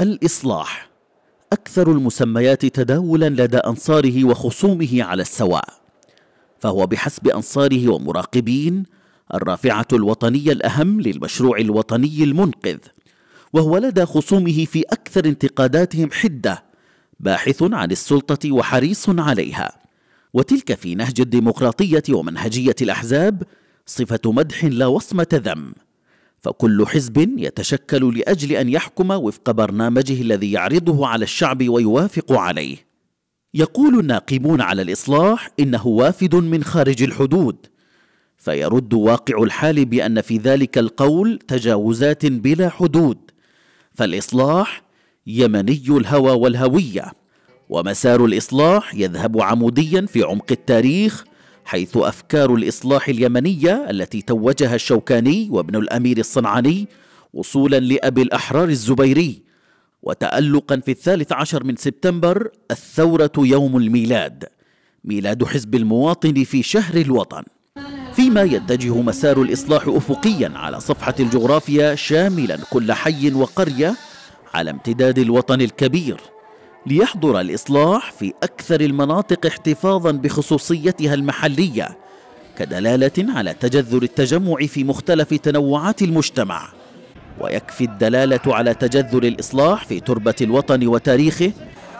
الإصلاح أكثر المسميات تداولا لدى أنصاره وخصومه على السواء فهو بحسب أنصاره ومراقبين الرافعة الوطنية الأهم للمشروع الوطني المنقذ وهو لدى خصومه في أكثر انتقاداتهم حدة باحث عن السلطة وحريص عليها وتلك في نهج الديمقراطية ومنهجية الأحزاب صفة مدح لا وصمة ذم فكل حزب يتشكل لاجل ان يحكم وفق برنامجه الذي يعرضه على الشعب ويوافق عليه يقول الناقمون على الاصلاح انه وافد من خارج الحدود فيرد واقع الحال بان في ذلك القول تجاوزات بلا حدود فالاصلاح يمني الهوى والهويه ومسار الاصلاح يذهب عموديا في عمق التاريخ حيث أفكار الإصلاح اليمنية التي توجها الشوكاني وابن الأمير الصنعاني وصولا لأبي الأحرار الزبيري وتألقا في الثالث عشر من سبتمبر الثورة يوم الميلاد ميلاد حزب المواطن في شهر الوطن فيما يتجه مسار الإصلاح أفقيا على صفحة الجغرافيا شاملا كل حي وقرية على امتداد الوطن الكبير ليحضر الإصلاح في أكثر المناطق احتفاظا بخصوصيتها المحلية كدلالة على تجذر التجمع في مختلف تنوعات المجتمع ويكفي الدلالة على تجذر الإصلاح في تربة الوطن وتاريخه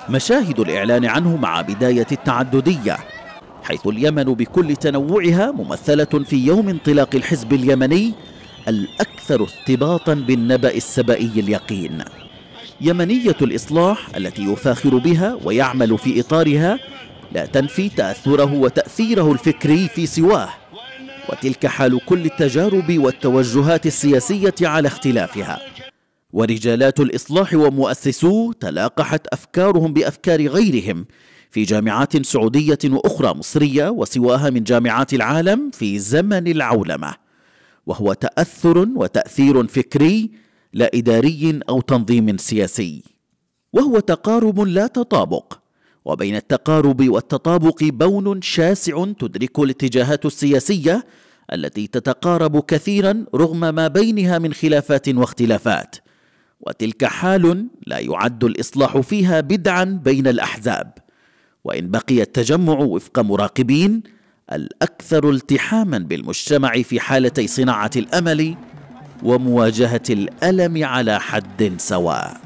مشاهد الإعلان عنه مع بداية التعددية حيث اليمن بكل تنوعها ممثلة في يوم انطلاق الحزب اليمني الأكثر ارتباطا بالنبأ السبائي اليقين يمنية الإصلاح التي يفاخر بها ويعمل في إطارها لا تنفي تأثره وتأثيره الفكري في سواه وتلك حال كل التجارب والتوجهات السياسية على اختلافها ورجالات الإصلاح ومؤسسوه تلاقحت أفكارهم بأفكار غيرهم في جامعات سعودية وأخرى مصرية وسواها من جامعات العالم في زمن العولمة وهو تأثر وتأثير فكري لا إداري أو تنظيم سياسي وهو تقارب لا تطابق وبين التقارب والتطابق بون شاسع تدرك الاتجاهات السياسية التي تتقارب كثيرا رغم ما بينها من خلافات واختلافات وتلك حال لا يعد الإصلاح فيها بدعا بين الأحزاب وإن بقي التجمع وفق مراقبين الأكثر التحاما بالمجتمع في حالتي صناعة الأمل ومواجهه الالم على حد سواء